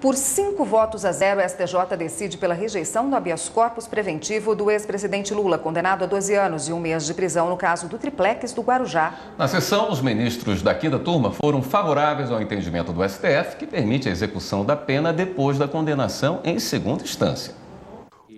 Por cinco votos a zero, o STJ decide pela rejeição do habeas corpus preventivo do ex-presidente Lula, condenado a 12 anos e um mês de prisão no caso do triplex do Guarujá. Na sessão, os ministros da quinta turma foram favoráveis ao entendimento do STF, que permite a execução da pena depois da condenação em segunda instância.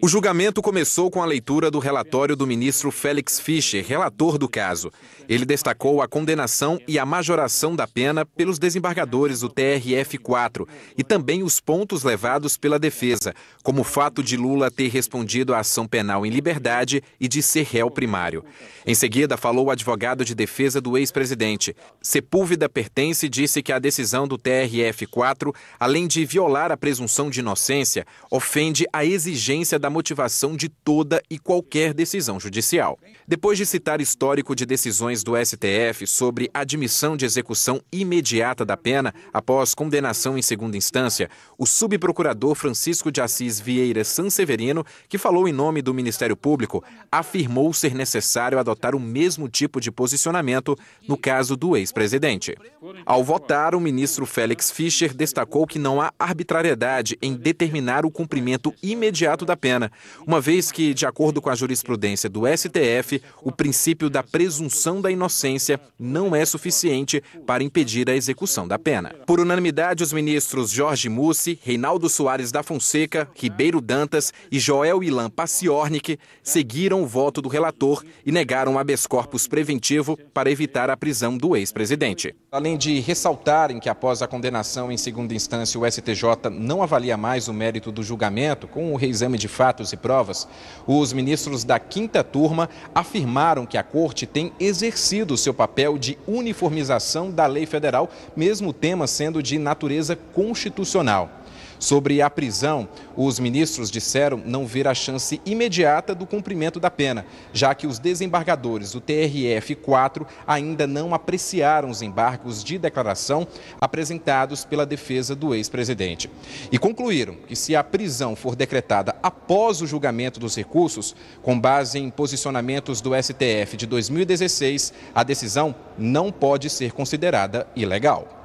O julgamento começou com a leitura do relatório do ministro Félix Fischer, relator do caso. Ele destacou a condenação e a majoração da pena pelos desembargadores do TRF-4 e também os pontos levados pela defesa, como o fato de Lula ter respondido à ação penal em liberdade e de ser réu primário. Em seguida, falou o advogado de defesa do ex-presidente. Sepúlveda Pertence disse que a decisão do TRF-4, além de violar a presunção de inocência, ofende a exigência da motivação de toda e qualquer decisão judicial. Depois de citar histórico de decisões do STF sobre admissão de execução imediata da pena após condenação em segunda instância, o subprocurador Francisco de Assis Vieira Sanseverino, que falou em nome do Ministério Público, afirmou ser necessário adotar o mesmo tipo de posicionamento no caso do ex-presidente. Ao votar, o ministro Félix Fischer destacou que não há arbitrariedade em determinar o cumprimento imediato da pena uma vez que, de acordo com a jurisprudência do STF, o princípio da presunção da inocência não é suficiente para impedir a execução da pena. Por unanimidade, os ministros Jorge Mussi, Reinaldo Soares da Fonseca, Ribeiro Dantas e Joel Ilan Paciornik seguiram o voto do relator e negaram habeas corpus preventivo para evitar a prisão do ex-presidente. Além de ressaltarem que após a condenação em segunda instância o STJ não avalia mais o mérito do julgamento com o reexame de fato atos e provas, os ministros da quinta turma afirmaram que a corte tem exercido seu papel de uniformização da lei federal, mesmo o tema sendo de natureza constitucional. Sobre a prisão, os ministros disseram não ver a chance imediata do cumprimento da pena, já que os desembargadores do TRF-4 ainda não apreciaram os embargos de declaração apresentados pela defesa do ex-presidente. E concluíram que se a prisão for decretada após o julgamento dos recursos, com base em posicionamentos do STF de 2016, a decisão não pode ser considerada ilegal.